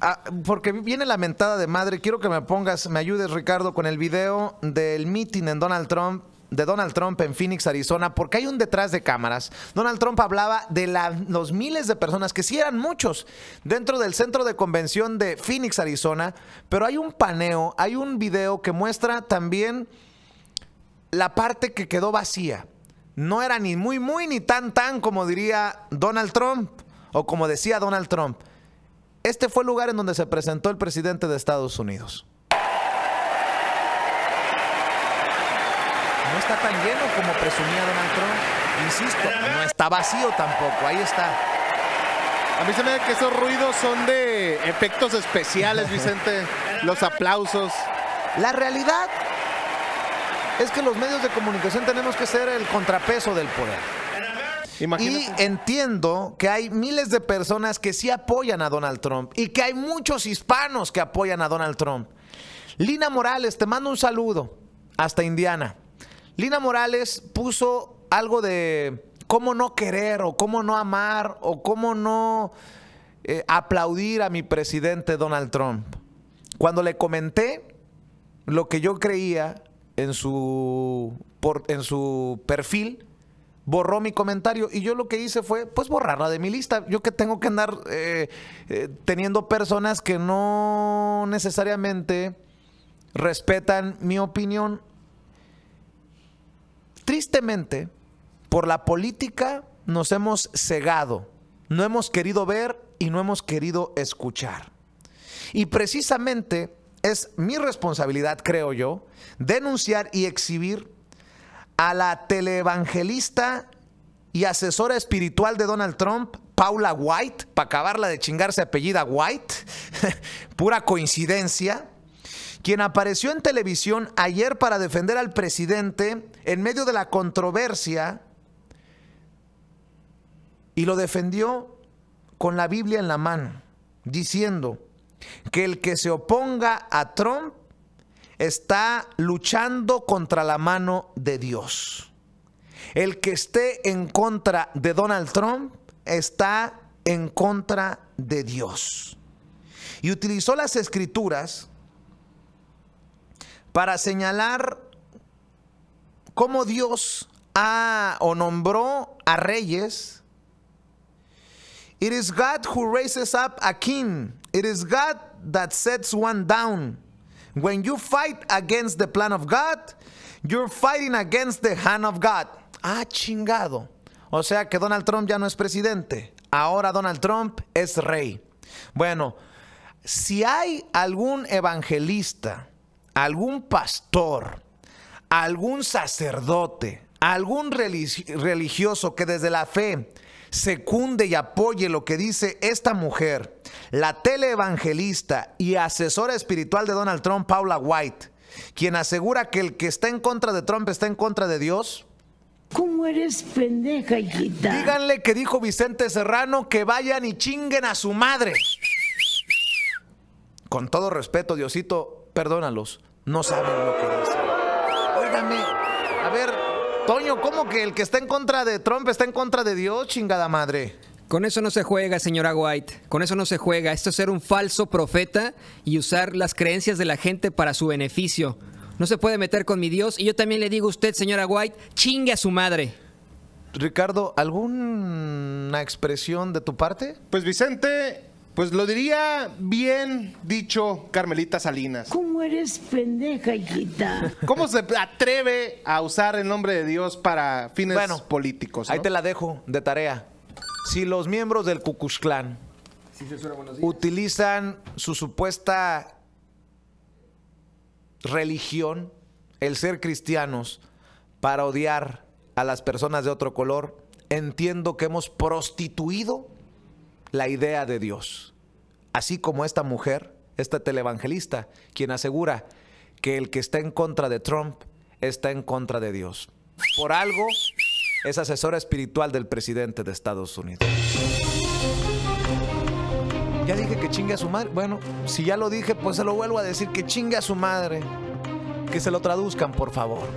Ah, porque viene lamentada de madre. Quiero que me pongas, me ayudes, Ricardo, con el video del meeting en Donald Trump de Donald Trump en Phoenix, Arizona, porque hay un detrás de cámaras. Donald Trump hablaba de los miles de personas, que sí eran muchos, dentro del centro de convención de Phoenix, Arizona, pero hay un paneo, hay un video que muestra también la parte que quedó vacía. No era ni muy, muy, ni tan, tan, como diría Donald Trump, o como decía Donald Trump. Este fue el lugar en donde se presentó el presidente de Estados Unidos. No está tan lleno como presumía Donald Trump. Insisto, no está vacío tampoco. Ahí está. A mí se me da que esos ruidos son de efectos especiales, Vicente. Los aplausos. La realidad es que los medios de comunicación tenemos que ser el contrapeso del poder. Y entiendo que hay miles de personas que sí apoyan a Donald Trump y que hay muchos hispanos que apoyan a Donald Trump. Lina Morales, te mando un saludo hasta Indiana. Lina Morales puso algo de cómo no querer o cómo no amar o cómo no eh, aplaudir a mi presidente Donald Trump. Cuando le comenté lo que yo creía en su, en su perfil, borró mi comentario y yo lo que hice fue, pues borrarla de mi lista. Yo que tengo que andar eh, eh, teniendo personas que no necesariamente respetan mi opinión. Tristemente, por la política nos hemos cegado, no hemos querido ver y no hemos querido escuchar. Y precisamente es mi responsabilidad, creo yo, denunciar y exhibir a la televangelista y asesora espiritual de Donald Trump, Paula White, para acabarla de chingarse apellida White, pura coincidencia, quien apareció en televisión ayer para defender al presidente en medio de la controversia y lo defendió con la Biblia en la mano, diciendo que el que se oponga a Trump está luchando contra la mano de Dios. El que esté en contra de Donald Trump está en contra de Dios. Y utilizó las escrituras para señalar cómo Dios ha o nombró a reyes. It is God who raises up a king. It is God that sets one down. When you fight against the plan of God, you're fighting against the hand of God. Ah, chingado. O sea que Donald Trump ya no es presidente. Ahora Donald Trump es rey. Bueno, si hay algún evangelista, algún pastor, algún sacerdote, algún religioso que desde la fe secunde y apoye lo que dice esta mujer, la televangelista y asesora espiritual de Donald Trump, Paula White, quien asegura que el que está en contra de Trump está en contra de Dios? ¿Cómo eres pendeja, hijita? Díganle que dijo Vicente Serrano que vayan y chinguen a su madre. Con todo respeto, Diosito, perdónalos. No saben lo que dicen. Óigame, a ver, Toño, ¿cómo que el que está en contra de Trump está en contra de Dios, chingada madre? Con eso no se juega, señora White. Con eso no se juega. Esto es ser un falso profeta y usar las creencias de la gente para su beneficio. No se puede meter con mi Dios. Y yo también le digo a usted, señora White, chingue a su madre. Ricardo, ¿alguna expresión de tu parte? Pues Vicente, pues lo diría bien dicho Carmelita Salinas. ¿Cómo eres pendeja, hijita? ¿Cómo se atreve a usar el nombre de Dios para fines políticos? Ahí te la dejo de tarea. Si los miembros del Klux Klan utilizan su supuesta religión, el ser cristianos, para odiar a las personas de otro color, entiendo que hemos prostituido la idea de Dios así como esta mujer, esta televangelista, quien asegura que el que está en contra de Trump está en contra de Dios. Por algo es asesora espiritual del presidente de Estados Unidos. Ya dije que chingue a su madre. Bueno, si ya lo dije, pues se lo vuelvo a decir que chingue a su madre. Que se lo traduzcan, por favor.